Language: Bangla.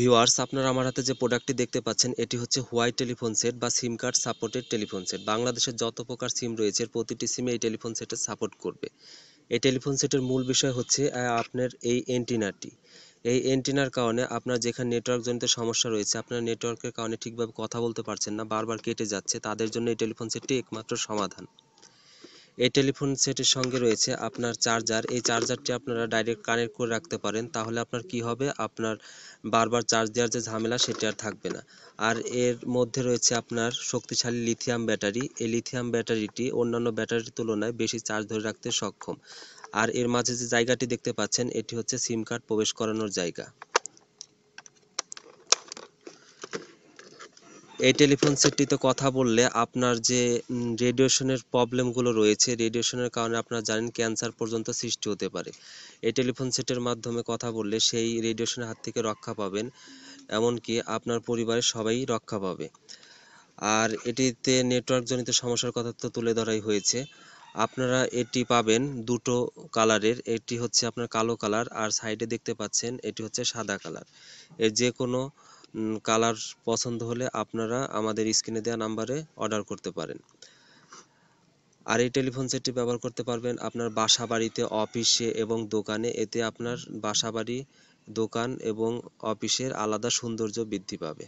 ভিউয়ার্স আপনারা আমার হাতে যে প্রোডাক্টটি দেখতে পাচ্ছেন এটি হচ্ছে হোয়াইট টেলিফোন সেট বা SIM card supported telephone set বাংলাদেশের যত প্রকার সিম রয়েছে প্রতিটি সিমে এই টেলিফোন সেটের সাপোর্ট করবে এই টেলিফোন সেটের মূল বিষয় হচ্ছে আপনার এই এন্টিনাটি এই এন্টিনার কারণে আপনার যেখানে নেটওয়ার্কজনিত সমস্যা রয়েছে আপনার নেটওয়ার্কের কারণে ঠিকভাবে কথা বলতে পারছেন না বারবার কেটে যাচ্ছে তাদের জন্য এই টেলিফোন সেটটি একমাত্র সমাধান এই টেলিফোন সেটের সঙ্গে রয়েছে আপনার চার্জার এই চার্জারটি আপনারা ডাইরেক্ট কানেক্ট করে রাখতে পারেন তাহলে আপনার কি হবে আপনার বারবার চার্জ দেওয়ার যে ঝামেলা সেটি আর থাকবে না আর এর মধ্যে রয়েছে আপনার শক্তিশালী লিথিয়াম ব্যাটারি এই লিথিয়াম ব্যাটারিটি অন্যান্য ব্যাটারির তুলনায় বেশি চার্জ ধরে রাখতে সক্ষম আর এর মাঝে যে জায়গাটি দেখতে পাচ্ছেন এটি হচ্ছে সিম কার্ড প্রবেশ করানোর জায়গা এই টেলিফোন সেটটিতে কথা বললে আপনার যে রেডিয়েশনের প্রবলেমগুলো রয়েছে রেডিয়েশনের কারণে আপনার জানেন ক্যান্সার পর্যন্ত সৃষ্টি হতে পারে এই টেলিফোন সেটের মাধ্যমে কথা বললে সেই রেডিয়েশনের হাত থেকে রক্ষা পাবেন এমনকি আপনার পরিবারের সবাই রক্ষা পাবে আর এটিতে নেটওয়ার্কজনিত সমস্যার কথা তো তুলে ধরাই হয়েছে আপনারা এটি পাবেন দুটো কালারের এটি হচ্ছে আপনার কালো কালার আর সাইডে দেখতে পাচ্ছেন এটি হচ্ছে সাদা কালার এর যে কোনো কালার পছন্দ হলে আপনারা আমাদের স্ক্রিনে দেওয়া নাম্বারে অর্ডার করতে পারেন আর এই টেলিফোন সেটটি ব্যবহার করতে পারবেন আপনার বাসা বাড়িতে অফিসে এবং দোকানে এতে আপনার বাসা বাড়ি দোকান এবং অফিসের আলাদা সৌন্দর্য বৃদ্ধি পাবে